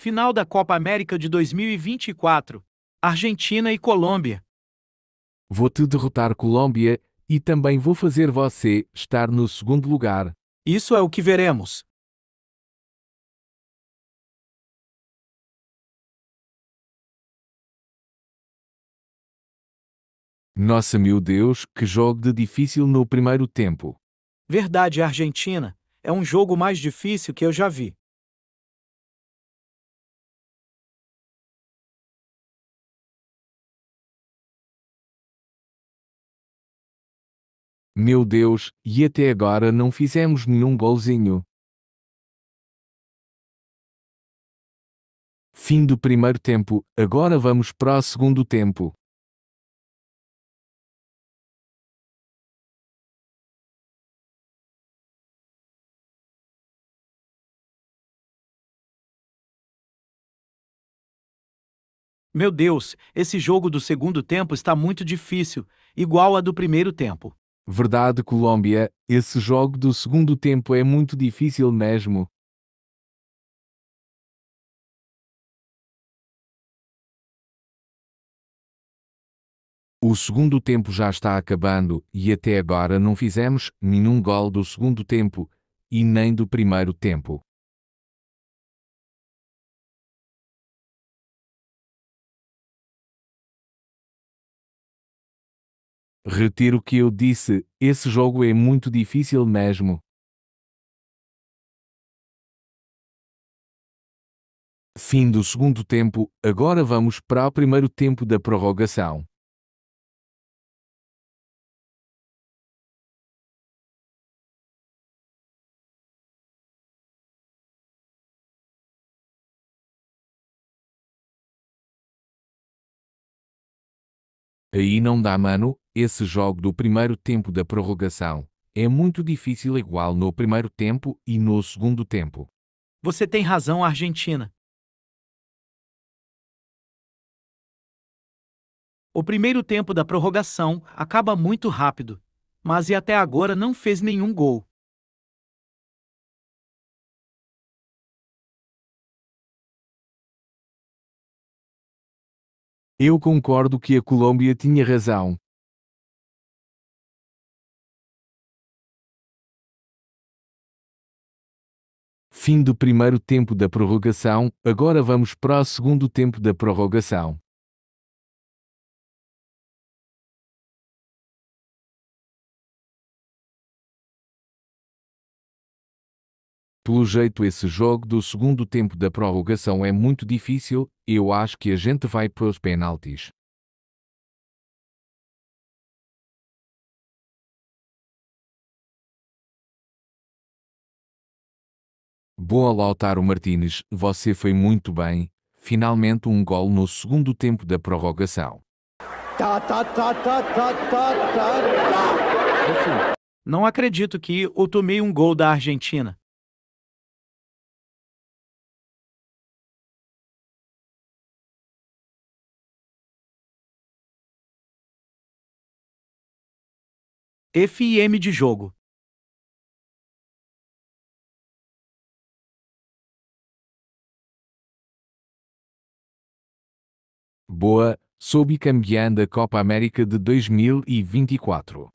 Final da Copa América de 2024. Argentina e Colômbia. Vou te derrotar, Colômbia, e também vou fazer você estar no segundo lugar. Isso é o que veremos. Nossa, meu Deus, que jogo de difícil no primeiro tempo. Verdade, Argentina. É um jogo mais difícil que eu já vi. Meu Deus, e até agora não fizemos nenhum golzinho. Fim do primeiro tempo, agora vamos para o segundo tempo. Meu Deus, esse jogo do segundo tempo está muito difícil, igual a do primeiro tempo. Verdade Colômbia, esse jogo do segundo tempo é muito difícil mesmo. O segundo tempo já está acabando e até agora não fizemos nenhum gol do segundo tempo e nem do primeiro tempo. Retiro o que eu disse, esse jogo é muito difícil mesmo. Fim do segundo tempo, agora vamos para o primeiro tempo da prorrogação. Aí não dá, mano, esse jogo do primeiro tempo da prorrogação é muito difícil igual no primeiro tempo e no segundo tempo. Você tem razão, Argentina. O primeiro tempo da prorrogação acaba muito rápido, mas e até agora não fez nenhum gol. Eu concordo que a Colômbia tinha razão, Fim do primeiro tempo da prorrogação, agora vamos para o segundo tempo da prorrogação. Pelo jeito, esse jogo do segundo tempo da prorrogação é muito difícil, eu acho que a gente vai para os penaltis. Boa Lautaro Martínez, você foi muito bem, finalmente um gol no segundo tempo da prorrogação. Tá, tá, tá, não acredito que eu tomei um gol da Argentina. FM de jogo. Boa, sob campeã da Copa América de 2024.